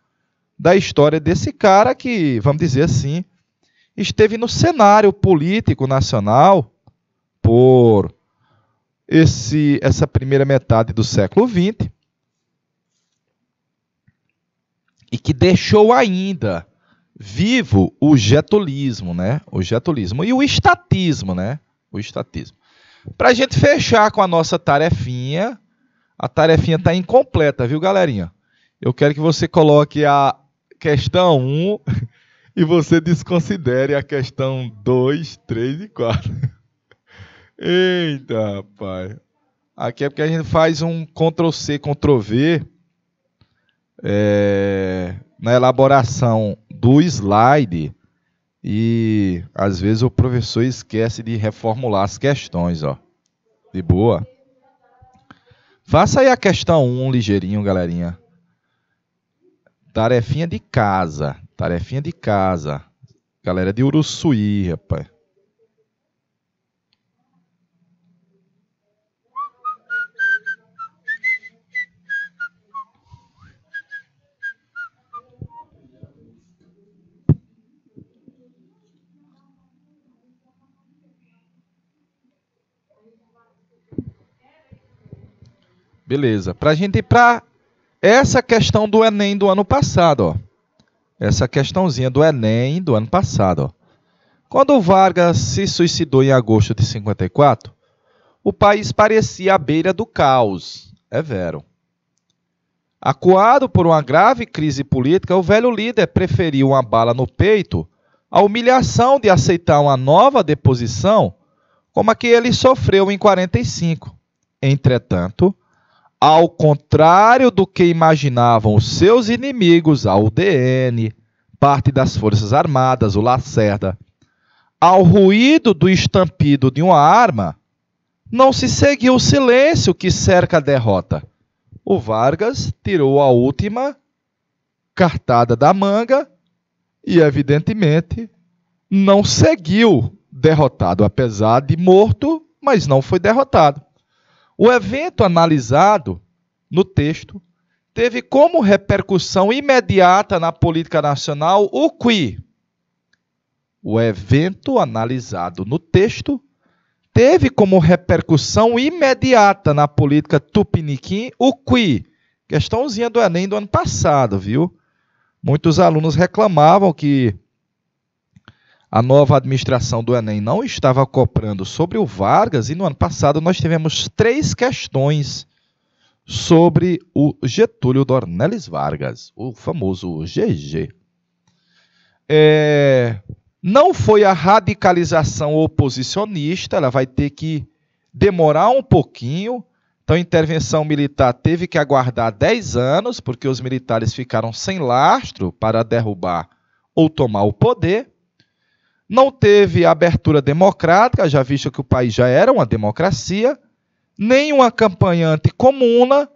da história desse cara que, vamos dizer assim, esteve no cenário político nacional por esse, essa primeira metade do século XX e que deixou ainda vivo o getulismo, né? O getulismo e o estatismo, né? O estatismo. Para a gente fechar com a nossa tarefinha, a tarefinha está incompleta, viu, galerinha? Eu quero que você coloque a questão 1 [LAUGHS] e você desconsidere a questão 2, 3 e 4. [LAUGHS] Eita, rapaz. Aqui é porque a gente faz um Ctrl+C, Ctrl+V é, na elaboração do slide e às vezes o professor esquece de reformular as questões, ó. De boa. Faça aí a questão 1 ligeirinho, galerinha. Tarefinha de casa. Tarefinha de casa. Galera de Uruçuí, rapaz. Beleza. Pra gente ir pra essa questão do Enem do ano passado, ó. Essa questãozinha do Enem do ano passado, ó. Quando Vargas se suicidou em agosto de 54, o país parecia à beira do caos. É vero. Acuado por uma grave crise política, o velho líder preferiu uma bala no peito à humilhação de aceitar uma nova deposição como a que ele sofreu em 45. Entretanto, ao contrário do que imaginavam os seus inimigos, a UDN, parte das Forças Armadas, o Lacerda, ao ruído do estampido de uma arma, não se seguiu o silêncio que cerca a derrota. O Vargas tirou a última cartada da manga e, evidentemente, não seguiu derrotado, apesar de morto, mas não foi derrotado. O evento analisado no texto teve como repercussão imediata na política nacional o QI. o evento analisado no texto teve como repercussão imediata na política tupiniquim o QI. questãozinha do Enem do ano passado, viu? Muitos alunos reclamavam que a nova administração do Enem não estava cobrando sobre o Vargas e no ano passado nós tivemos três questões sobre o Getúlio Dornelles Vargas, o famoso GG. É, não foi a radicalização oposicionista, ela vai ter que demorar um pouquinho. Então, a intervenção militar teve que aguardar 10 anos, porque os militares ficaram sem lastro para derrubar ou tomar o poder. Não teve abertura democrática, já visto que o país já era uma democracia, nem uma campanha anticomuna.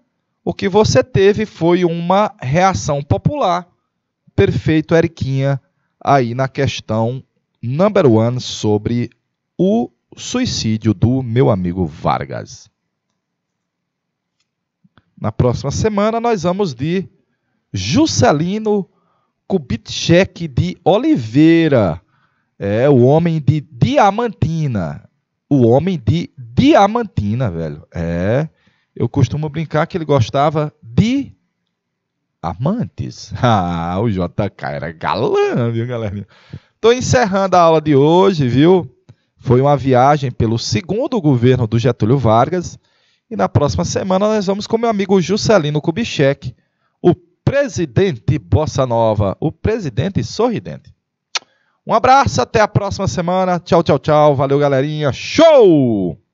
O que você teve foi uma reação popular. Perfeito, Eriquinha, aí na questão number one sobre o suicídio do meu amigo Vargas. Na próxima semana nós vamos de Juscelino Kubitschek de Oliveira. É o homem de Diamantina. O homem de Diamantina, velho. É. Eu costumo brincar que ele gostava de amantes. [LAUGHS] Ah, o JK era galã, viu, galerinha? Tô encerrando a aula de hoje, viu? Foi uma viagem pelo segundo governo do Getúlio Vargas. E na próxima semana nós vamos com meu amigo Juscelino Kubitschek, o presidente Bossa Nova, o presidente sorridente. Um abraço, até a próxima semana. Tchau, tchau, tchau. Valeu, galerinha. Show!